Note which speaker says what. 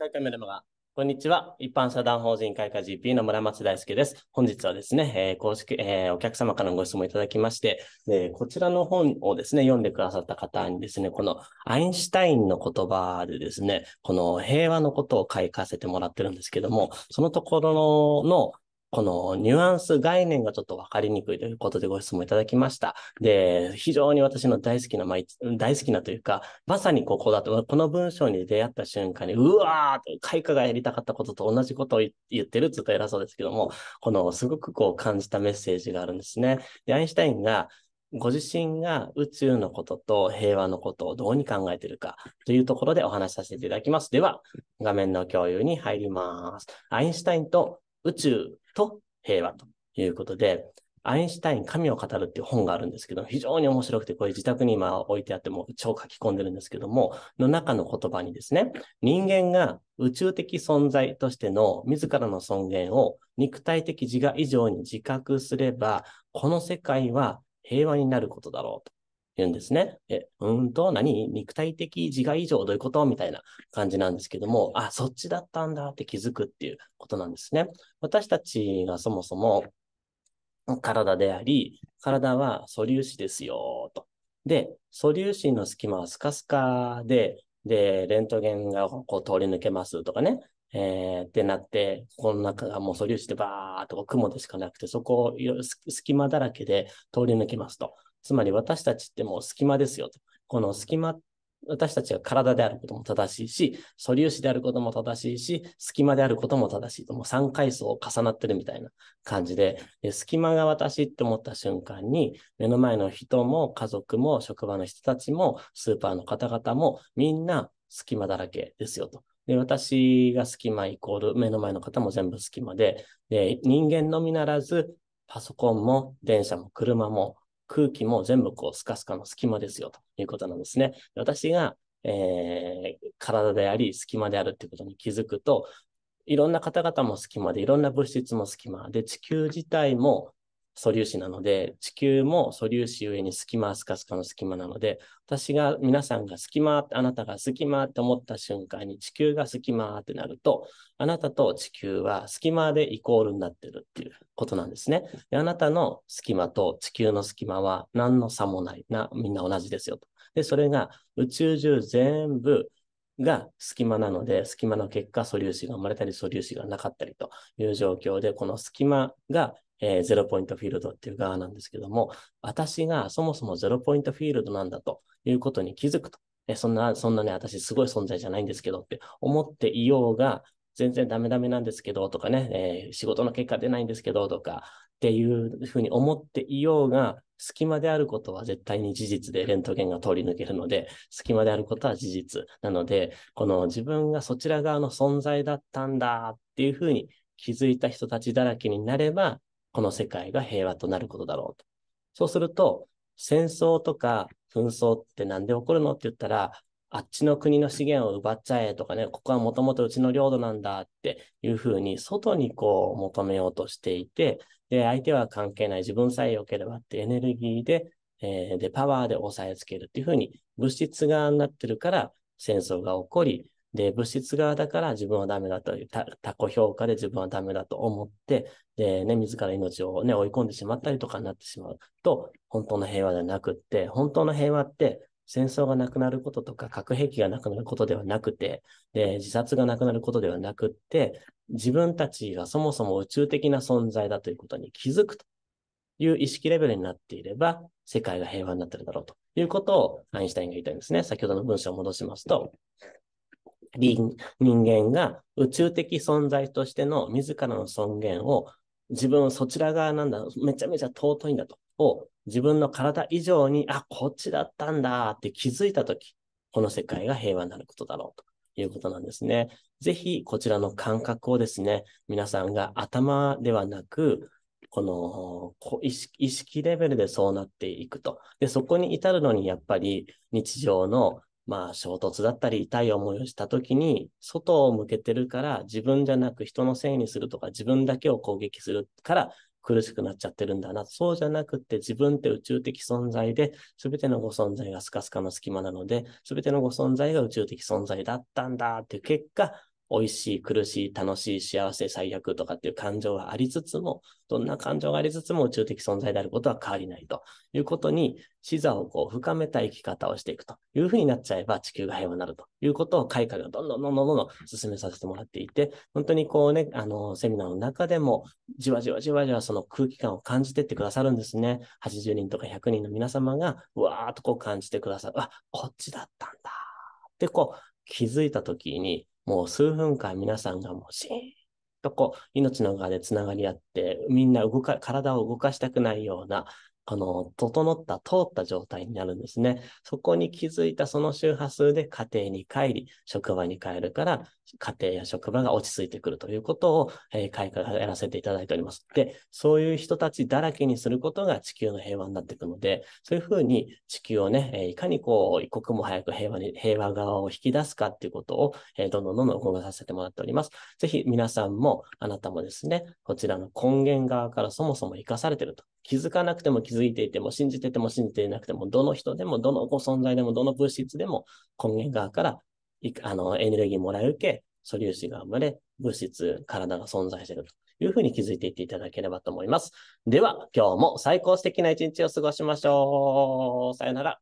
Speaker 1: 開会メルマガ。こんにちは。一般社団法人開花 GP の村松大輔です。本日はですね、えー、公式、えー、お客様からのご質問いただきまして、えー、こちらの本をですね、読んでくださった方にですね、このアインシュタインの言葉でですね、この平和のことを書かせてもらってるんですけども、そのところのこのニュアンス、概念がちょっと分かりにくいということでご質問いただきました。で、非常に私の大好きな、まあ、大好きなというか、まさにここだと、この文章に出会った瞬間に、うわーと、開花がやりたかったことと同じことを言ってるって言うと偉そうですけども、このすごくこう感じたメッセージがあるんですね。で、アインシュタインが、ご自身が宇宙のことと平和のことをどうに考えているかというところでお話しさせていただきます。では、画面の共有に入ります。アインシュタインと宇宙と平和ということで、アインシュタイン、神を語るっていう本があるんですけど、非常に面白くて、これ自宅に今置いてあっても超書き込んでるんですけども、の中の言葉にですね、人間が宇宙的存在としての自らの尊厳を肉体的自我以上に自覚すれば、この世界は平和になることだろうと。言うんですね。え、うんと、何肉体的自我異常どういうことみたいな感じなんですけども、あ、そっちだったんだって気づくっていうことなんですね。私たちがそもそも体であり、体は素粒子ですよ、と。で、素粒子の隙間はスカスカで、で、レントゲンがこう通り抜けますとかね、えー、ってなって、この中がもう素粒子でバーっと雲でしかなくて、そこを隙間だらけで通り抜けますと。つまり私たちってもう隙間ですよと。この隙間、私たちが体であることも正しいし、素粒子であることも正しいし、隙間であることも正しいと、もう3階層重なってるみたいな感じで、で隙間が私って思った瞬間に、目の前の人も家族も職場の人たちもスーパーの方々もみんな隙間だらけですよと。で、私が隙間イコール、目の前の方も全部隙間で、で、人間のみならず、パソコンも電車も車も空気も全部こうスカスカの隙間ですよということなんですね。私が、えー、体であり隙間であるっていうことに気づくと、いろんな方々も隙間で、いろんな物質も隙間で、地球自体も素粒子なので、地球も素粒子上に隙間、スカスカの隙間なので、私が、皆さんが隙間、あなたが隙間って思った瞬間に地球が隙間ってなると、あなたと地球は隙間でイコールになってるっていうことなんですね。であなたの隙間と地球の隙間は何の差もないな、みんな同じですよと。で、それが宇宙中全部が隙間なので、隙間の結果、素粒子が生まれたり、素粒子がなかったりという状況で、この隙間がえー、ゼロポイントフィールドっていう側なんですけども、私がそもそもゼロポイントフィールドなんだということに気づくと、えー、そんな、そんなね、私すごい存在じゃないんですけどって思っていようが、全然ダメダメなんですけどとかね、えー、仕事の結果出ないんですけどとかっていうふうに思っていようが、隙間であることは絶対に事実でレントゲンが通り抜けるので、隙間であることは事実なので、この自分がそちら側の存在だったんだっていうふうに気づいた人たちだらけになれば、この世界が平和となることだろうと。そうすると、戦争とか紛争ってなんで起こるのって言ったら、あっちの国の資源を奪っちゃえとかね、ここはもともとうちの領土なんだっていうふうに、外にこう求めようとしていて、で、相手は関係ない、自分さえ良ければってエネルギーで、えー、で、パワーで押さえつけるっていうふうに、物質側になってるから戦争が起こり、で、物質側だから自分はダメだという、他己評価で自分はダメだと思って、で、ね、自ら命をね、追い込んでしまったりとかになってしまうと、本当の平和じゃなくって、本当の平和って、戦争がなくなることとか、核兵器がなくなることではなくて、で、自殺がなくなることではなくって、自分たちがそもそも宇宙的な存在だということに気づくという意識レベルになっていれば、世界が平和になってるだろうということをアインシュタインが言いたいんですね。先ほどの文章を戻しますと、人間が宇宙的存在としての自らの尊厳を自分そちら側なんだ、めちゃめちゃ尊いんだと、を自分の体以上に、あ、こっちだったんだって気づいたとき、この世界が平和になることだろうということなんですね。ぜひ、こちらの感覚をですね、皆さんが頭ではなく、この意識レベルでそうなっていくと。で、そこに至るのにやっぱり日常のまあ衝突だったり痛い思いをした時に、外を向けてるから自分じゃなく人のせいにするとか自分だけを攻撃するから苦しくなっちゃってるんだな。そうじゃなくって自分って宇宙的存在で、全てのご存在がスカスカの隙間なので、全てのご存在が宇宙的存在だったんだっていう結果、美味しい、苦しい、楽しい、幸せ、最悪とかっていう感情はありつつも、どんな感情がありつつも宇宙的存在であることは変わりないということに、視座をこう深めた生き方をしていくというふうになっちゃえば地球が平和になるということを開花がどんどんどんどんどんどん進めさせてもらっていて、本当にこうね、あの、セミナーの中でも、じわじわじわじわその空気感を感じてってくださるんですね。80人とか100人の皆様が、うわーっとこう感じてくださる。あ、こっちだったんだ。ってこう、気づいたときに、もう数分間皆さんがもうシーンとこう、命の側でつながり合って、みんな動か、体を動かしたくないような、あの、整った、通った状態になるんですね。そこに気づいたその周波数で家庭に帰り、職場に帰るから、家庭や職場が落ち着いてくるということを、えー、開花やらせていただいております。で、そういう人たちだらけにすることが地球の平和になっていくので、そういうふうに地球をね、えー、いかにこう、一刻も早く平和に、平和側を引き出すかっていうことを、えー、どんどんどんどん動かさせてもらっております。ぜひ皆さんも、あなたもですね、こちらの根源側からそもそも生かされてると気づかなくても気づいていても、信じてても信じていなくても、どの人でも、どのご存在でも、どの物質でも、根源側からあのエネルギーもらえ受け、素粒子が生まれ、物質、体が存在しているというふうに気づいていっていただければと思います。では、今日も最高素敵な一日を過ごしましょう。さよなら。